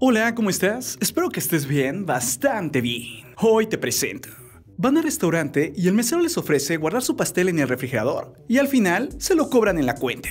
Hola, ¿cómo estás? Espero que estés bien, bastante bien. Hoy te presento. Van al restaurante y el mesero les ofrece guardar su pastel en el refrigerador y al final se lo cobran en la cuenta.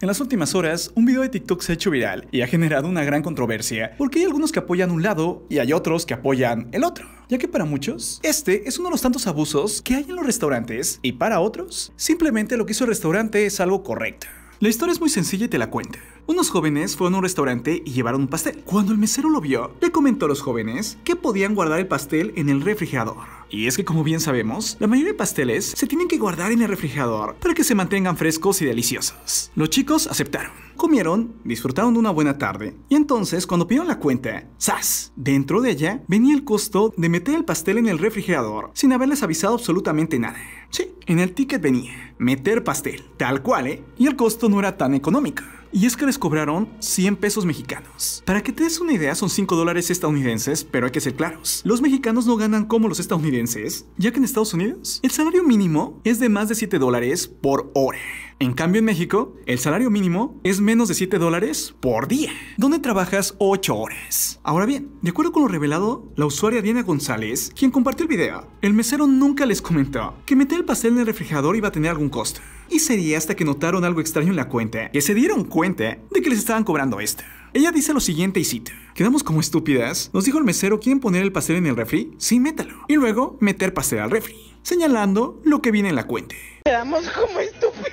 En las últimas horas, un video de TikTok se ha hecho viral y ha generado una gran controversia porque hay algunos que apoyan un lado y hay otros que apoyan el otro, ya que para muchos este es uno de los tantos abusos que hay en los restaurantes y para otros simplemente lo que hizo el restaurante es algo correcto. La historia es muy sencilla y te la cuento. Unos jóvenes fueron a un restaurante y llevaron un pastel. Cuando el mesero lo vio, le comentó a los jóvenes que podían guardar el pastel en el refrigerador. Y es que como bien sabemos, la mayoría de pasteles se tienen que guardar en el refrigerador para que se mantengan frescos y deliciosos. Los chicos aceptaron. Comieron, disfrutaron de una buena tarde y entonces cuando pidieron la cuenta, ¡zas! Dentro de ella venía el costo de meter el pastel en el refrigerador sin haberles avisado absolutamente nada. Sí, en el ticket venía meter pastel, tal cual, ¿eh? Y el costo no era tan económico. Y es que les cobraron 100 pesos mexicanos. Para que te des una idea, son 5 dólares estadounidenses, pero hay que ser claros. Los mexicanos no ganan como los estadounidenses, ya que en Estados Unidos el salario mínimo es de más de 7 dólares por hora. En cambio, en México, el salario mínimo es menos de 7 dólares por día, donde trabajas 8 horas. Ahora bien, de acuerdo con lo revelado, la usuaria Diana González, quien compartió el video, el mesero nunca les comentó que meter el pastel en el refrigerador iba a tener algún costo. Y sería hasta que notaron algo extraño en la cuenta, que se dieron cuenta de que les estaban cobrando esto. Ella dice lo siguiente y cita. Quedamos como estúpidas. Nos dijo el mesero, quién poner el pastel en el refri? Sí, métalo. Y luego meter pastel al refri, señalando lo que viene en la cuenta. Quedamos como estúpidas.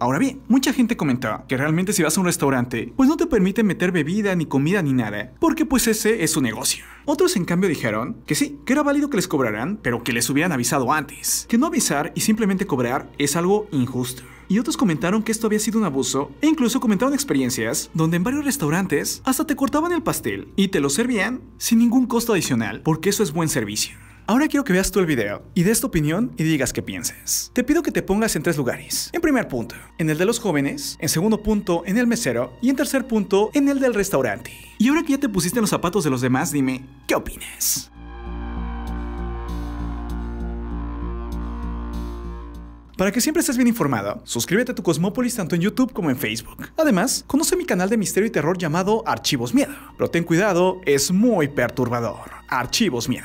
Ahora bien, mucha gente comentaba que realmente si vas a un restaurante, pues no te permiten meter bebida ni comida ni nada, porque pues ese es su negocio. Otros en cambio dijeron que sí, que era válido que les cobraran, pero que les hubieran avisado antes, que no avisar y simplemente cobrar es algo injusto y otros comentaron que esto había sido un abuso e incluso comentaron experiencias donde en varios restaurantes hasta te cortaban el pastel y te lo servían sin ningún costo adicional, porque eso es buen servicio. Ahora quiero que veas tú el video y des tu opinión y digas qué piensas. Te pido que te pongas en tres lugares. En primer punto, en el de los jóvenes, en segundo punto, en el mesero y en tercer punto, en el del restaurante. Y ahora que ya te pusiste en los zapatos de los demás, dime, ¿qué opinas? Para que siempre estés bien informado, suscríbete a tu Cosmópolis tanto en YouTube como en Facebook. Además, conoce mi canal de misterio y terror llamado Archivos Miedo. Pero ten cuidado, es muy perturbador. Archivos Miedo.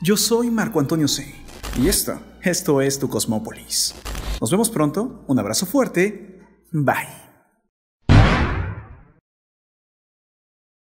Yo soy Marco Antonio C. Y esto, esto es tu Cosmópolis. Nos vemos pronto, un abrazo fuerte, bye.